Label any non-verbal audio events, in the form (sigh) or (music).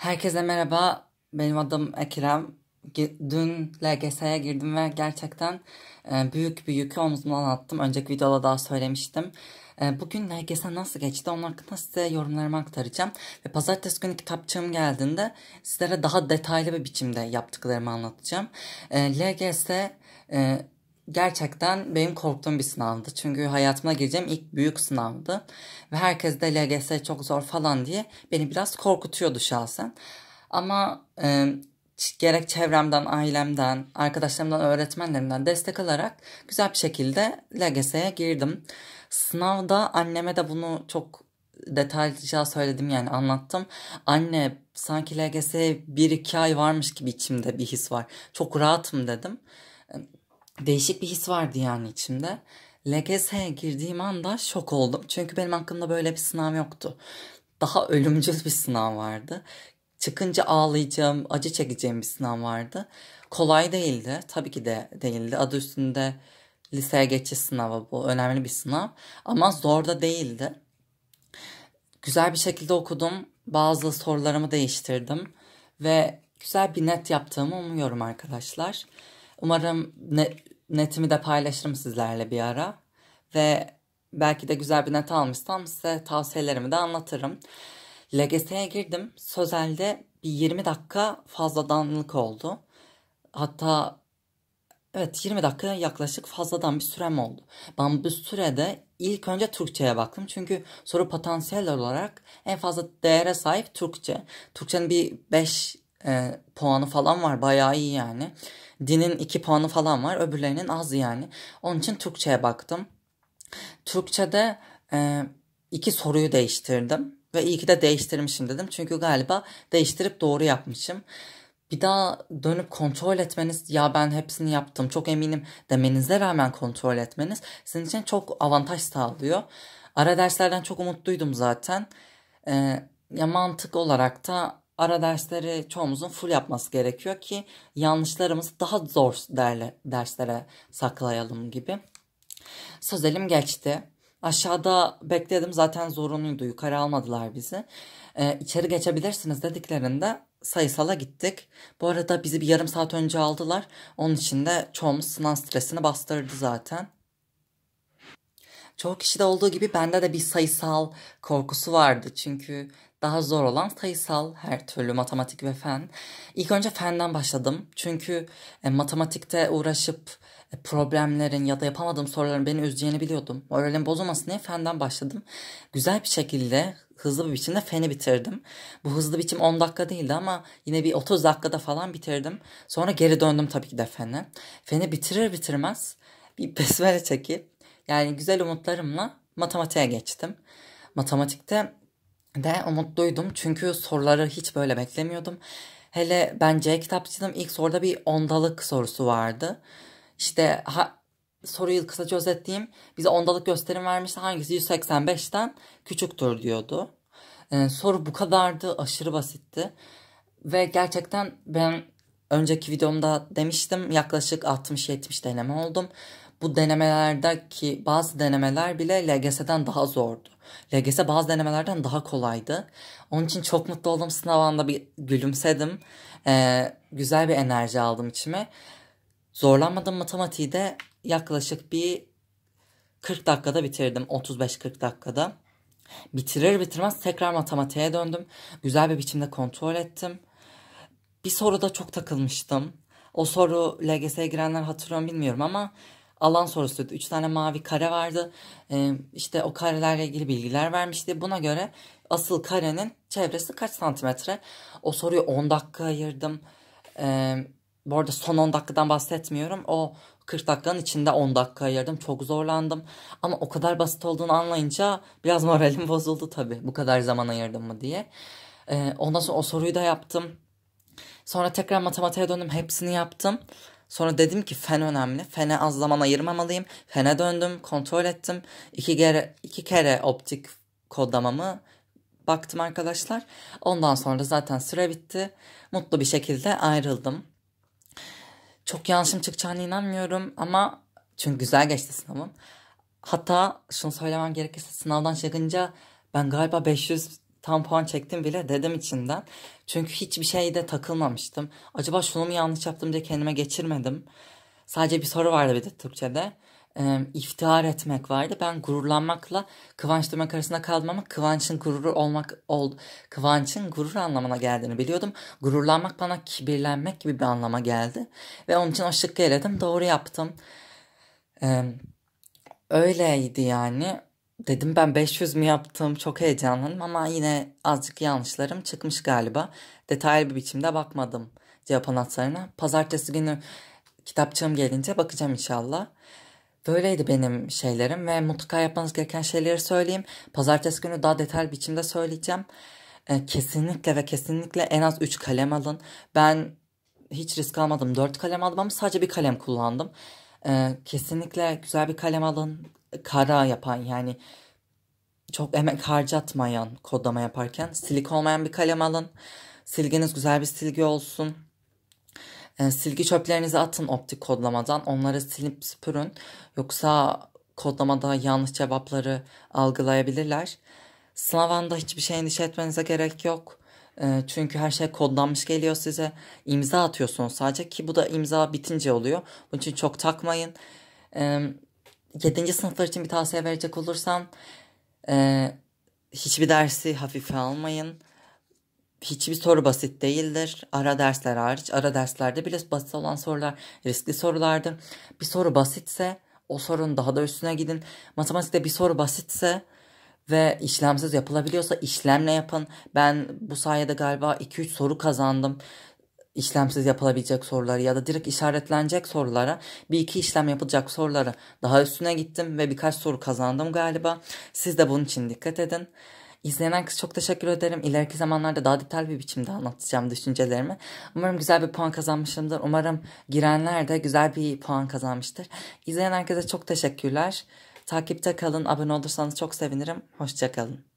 Herkese merhaba. Benim adım Ekrem. Dün LGS'ye girdim ve gerçekten e, büyük bir yükü omzumdan attım. Önceki videoda daha söylemiştim. E, bugün LGS nasıl geçti onun hakkında size yorumlarımı aktaracağım. Ve pazartesi günü kitapçığım geldiğinde sizlere daha detaylı bir biçimde yaptıklarımı anlatacağım. E, LGS gerçekten benim korktuğum bir sınavdı. Çünkü hayatıma gireceğim ilk büyük sınavdı. Ve herkes de LGS çok zor falan diye beni biraz korkutuyordu şahsen. Ama e, gerek çevremden, ailemden, arkadaşlarımdan, öğretmenlerimden destek alarak güzel bir şekilde LGS'ye girdim. Sınavda anneme de bunu çok detaylıca söyledim yani anlattım. Anne sanki LGS 1-2 ay varmış gibi içimde bir his var. Çok rahatım dedim değişik bir his vardı yani içimde. LGS'ye girdiğim anda şok oldum. Çünkü benim hakkımda böyle bir sınav yoktu. Daha (laughs) ölümcül bir sınav vardı. Çıkınca ağlayacağım, acı çekeceğim bir sınav vardı. Kolay değildi. Tabii ki de değildi. Adı üstünde liseye geçiş sınavı bu. Önemli bir sınav. Ama zor da değildi. Güzel bir şekilde okudum. Bazı sorularımı değiştirdim. Ve güzel bir net yaptığımı umuyorum arkadaşlar. Umarım ne, netimi de paylaşırım sizlerle bir ara. Ve belki de güzel bir net almışsam size tavsiyelerimi de anlatırım. LGS'ye girdim. Sözel'de bir 20 dakika fazladanlık oldu. Hatta evet 20 dakika yaklaşık fazladan bir sürem oldu. Ben bu sürede ilk önce Türkçe'ye baktım. Çünkü soru potansiyel olarak en fazla değere sahip Türkçe. Türkçenin bir 5 e, puanı falan var. Bayağı iyi yani dinin 2 puanı falan var. Öbürlerinin az yani. Onun için Türkçe'ye baktım. Türkçe'de e, iki soruyu değiştirdim. Ve iyi ki de değiştirmişim dedim. Çünkü galiba değiştirip doğru yapmışım. Bir daha dönüp kontrol etmeniz ya ben hepsini yaptım çok eminim demenize rağmen kontrol etmeniz sizin için çok avantaj sağlıyor. Ara derslerden çok umutluydum zaten. Ee, ya mantık olarak da ara dersleri çoğumuzun full yapması gerekiyor ki yanlışlarımızı daha zor derle, derslere saklayalım gibi. Sözelim geçti. Aşağıda bekledim zaten zorunluydu yukarı almadılar bizi. Ee, içeri geçebilirsiniz dediklerinde sayısala gittik. Bu arada bizi bir yarım saat önce aldılar. Onun için de çoğumuz sınav stresini bastırdı zaten çoğu kişide olduğu gibi bende de bir sayısal korkusu vardı. Çünkü daha zor olan sayısal her türlü matematik ve fen. İlk önce fenden başladım. Çünkü e, matematikte uğraşıp e, problemlerin ya da yapamadığım soruların beni üzeceğini biliyordum. Moralim bozulmasın diye fenden başladım. Güzel bir şekilde hızlı bir biçimde feni bitirdim. Bu hızlı biçim 10 dakika değildi ama yine bir 30 dakikada falan bitirdim. Sonra geri döndüm tabii ki de fene. Feni bitirir bitirmez bir (laughs) besmele çekip yani güzel umutlarımla matematiğe geçtim. Matematikte de umutluydum çünkü soruları hiç böyle beklemiyordum. Hele ben C kitapçının ilk soruda bir ondalık sorusu vardı. İşte ha, soruyu kısaca özetleyeyim. Bize ondalık gösterim vermişti. Hangisi 185'ten küçüktür diyordu. Ee, soru bu kadardı. Aşırı basitti. Ve gerçekten ben önceki videomda demiştim yaklaşık 60-70 deneme oldum bu denemelerdeki bazı denemeler bile LGS'den daha zordu. LGS bazı denemelerden daha kolaydı. Onun için çok mutlu oldum sınav anda bir gülümsedim. Ee, güzel bir enerji aldım içime. Zorlanmadım matematiği de yaklaşık bir 40 dakikada bitirdim. 35-40 dakikada. Bitirir bitirmez tekrar matematiğe döndüm. Güzel bir biçimde kontrol ettim. Bir soruda çok takılmıştım. O soru LGS'ye girenler hatırlıyor bilmiyorum ama alan sorusuydu. Üç tane mavi kare vardı. Ee, işte o karelerle ilgili bilgiler vermişti. Buna göre asıl karenin çevresi kaç santimetre? O soruyu 10 dakika ayırdım. Ee, bu arada son 10 dakikadan bahsetmiyorum. O 40 dakikanın içinde 10 dakika ayırdım. Çok zorlandım. Ama o kadar basit olduğunu anlayınca biraz moralim (laughs) bozuldu tabii. Bu kadar zaman ayırdım mı diye. Ee, ondan sonra o soruyu da yaptım. Sonra tekrar matematiğe döndüm. Hepsini yaptım. Sonra dedim ki fen önemli. Fene az zaman ayırmamalıyım. Fene döndüm, kontrol ettim. İki kere, iki kere optik kodlamamı baktım arkadaşlar. Ondan sonra zaten süre bitti. Mutlu bir şekilde ayrıldım. Çok yanlışım çıkacağına inanmıyorum ama çünkü güzel geçti sınavım. Hatta şunu söylemem gerekirse sınavdan çıkınca ben galiba 500 tampon çektim bile dedim içinden. Çünkü hiçbir şeyde takılmamıştım. Acaba şunu mu yanlış yaptım diye kendime geçirmedim. Sadece bir soru vardı bir de Türkçe'de. E, iftihar etmek vardı. Ben gururlanmakla kıvanç duymak arasında kaldım ama kıvançın gururu olmak oldu. Kıvançın gurur anlamına geldiğini biliyordum. Gururlanmak bana kibirlenmek gibi bir anlama geldi. Ve onun için o şıkkı eledim. Doğru yaptım. E, öyleydi yani. Dedim ben 500 mi yaptım çok heyecanlandım ama yine azıcık yanlışlarım çıkmış galiba. Detaylı bir biçimde bakmadım cevap anahtarına. Pazartesi günü kitapçığım gelince bakacağım inşallah. Böyleydi benim şeylerim ve mutlaka yapmanız gereken şeyleri söyleyeyim. Pazartesi günü daha detaylı biçimde söyleyeceğim. E, kesinlikle ve kesinlikle en az 3 kalem alın. Ben hiç risk almadım. 4 kalem aldım ama sadece bir kalem kullandım. E, kesinlikle güzel bir kalem alın kara yapan yani çok emek harcatmayan kodlama yaparken silik olmayan bir kalem alın. Silginiz güzel bir silgi olsun. E, silgi çöplerinizi atın optik kodlamadan. Onları silip süpürün. Yoksa kodlamada yanlış cevapları algılayabilirler. Sınav anda hiçbir şey endişe etmenize gerek yok. E, çünkü her şey kodlanmış geliyor size. İmza atıyorsunuz sadece ki bu da imza bitince oluyor. Bunun için çok takmayın. E, 7. sınıflar için bir tavsiye verecek olursam e, hiçbir dersi hafife almayın. Hiçbir soru basit değildir. Ara dersler hariç. Ara derslerde bile basit olan sorular riskli sorulardır. Bir soru basitse o sorunun daha da üstüne gidin. Matematikte bir soru basitse ve işlemsiz yapılabiliyorsa işlemle yapın. Ben bu sayede galiba 2-3 soru kazandım işlemsiz yapılabilecek soruları ya da direkt işaretlenecek sorulara bir iki işlem yapılacak soruları daha üstüne gittim ve birkaç soru kazandım galiba. Siz de bunun için dikkat edin. İzleyen herkese çok teşekkür ederim. İleriki zamanlarda daha detaylı bir biçimde anlatacağım düşüncelerimi. Umarım güzel bir puan kazanmışımdır. Umarım girenler de güzel bir puan kazanmıştır. İzleyen herkese çok teşekkürler. Takipte kalın. Abone olursanız çok sevinirim. Hoşçakalın.